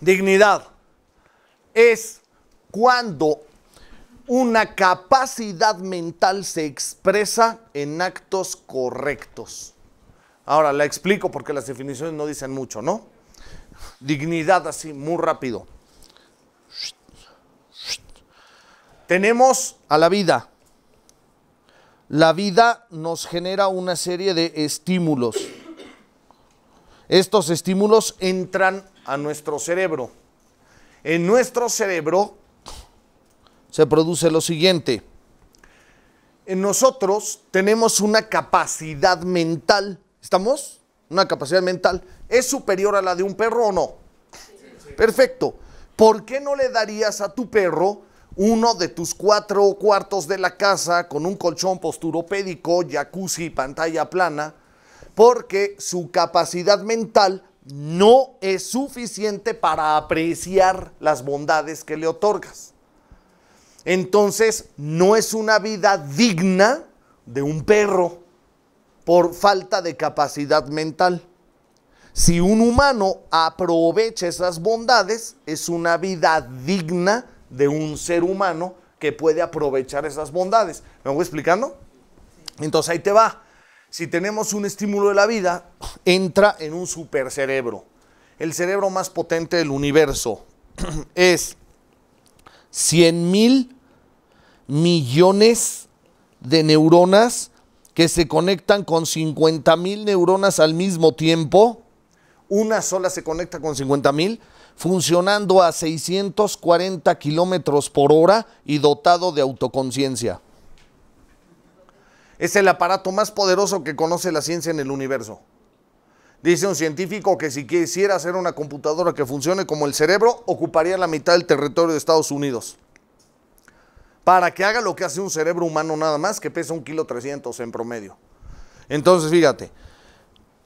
Dignidad es cuando una capacidad mental se expresa en actos correctos. Ahora, la explico porque las definiciones no dicen mucho, ¿no? Dignidad así, muy rápido. Tenemos a la vida. La vida nos genera una serie de estímulos estos estímulos entran a nuestro cerebro. En nuestro cerebro se produce lo siguiente. En nosotros tenemos una capacidad mental. ¿Estamos? Una capacidad mental. ¿Es superior a la de un perro o no? Perfecto. ¿Por qué no le darías a tu perro uno de tus cuatro cuartos de la casa con un colchón posturopédico, jacuzzi y pantalla plana? porque su capacidad mental no es suficiente para apreciar las bondades que le otorgas. Entonces, no es una vida digna de un perro por falta de capacidad mental. Si un humano aprovecha esas bondades, es una vida digna de un ser humano que puede aprovechar esas bondades. ¿Me voy explicando? Entonces ahí te va si tenemos un estímulo de la vida, entra en un supercerebro. El cerebro más potente del universo es 100 mil millones de neuronas que se conectan con 50 mil neuronas al mismo tiempo. Una sola se conecta con 50 mil, funcionando a 640 kilómetros por hora y dotado de autoconciencia es el aparato más poderoso que conoce la ciencia en el universo. Dice un científico que si quisiera hacer una computadora que funcione como el cerebro, ocuparía la mitad del territorio de Estados Unidos. Para que haga lo que hace un cerebro humano nada más, que pesa un kilo 300 en promedio. Entonces, fíjate,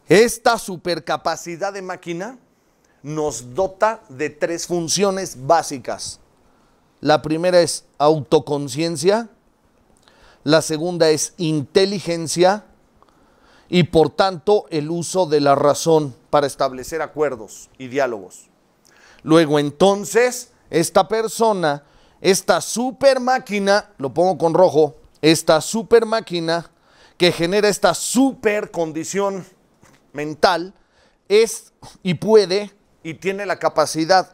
esta supercapacidad de máquina nos dota de tres funciones básicas. La primera es autoconciencia, la segunda es inteligencia y por tanto el uso de la razón para establecer acuerdos y diálogos. Luego entonces esta persona, esta super máquina, lo pongo con rojo, esta super máquina que genera esta super condición mental, es y puede y tiene la capacidad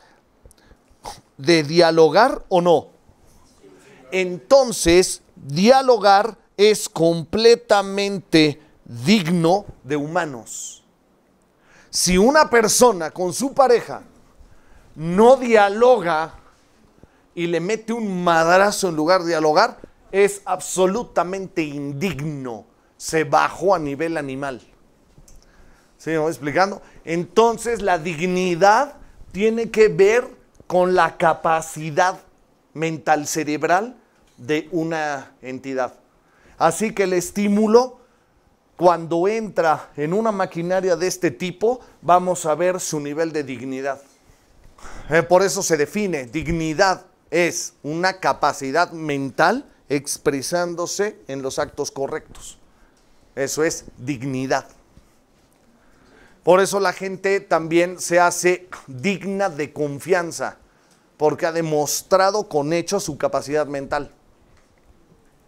de dialogar o no. Entonces, dialogar es completamente digno de humanos. Si una persona con su pareja no dialoga y le mete un madrazo en lugar de dialogar, es absolutamente indigno. Se bajó a nivel animal. ¿Sí me voy explicando? Entonces la dignidad tiene que ver con la capacidad mental cerebral de una entidad. Así que el estímulo, cuando entra en una maquinaria de este tipo, vamos a ver su nivel de dignidad. Eh, por eso se define, dignidad es una capacidad mental expresándose en los actos correctos. Eso es dignidad. Por eso la gente también se hace digna de confianza, porque ha demostrado con hechos su capacidad mental.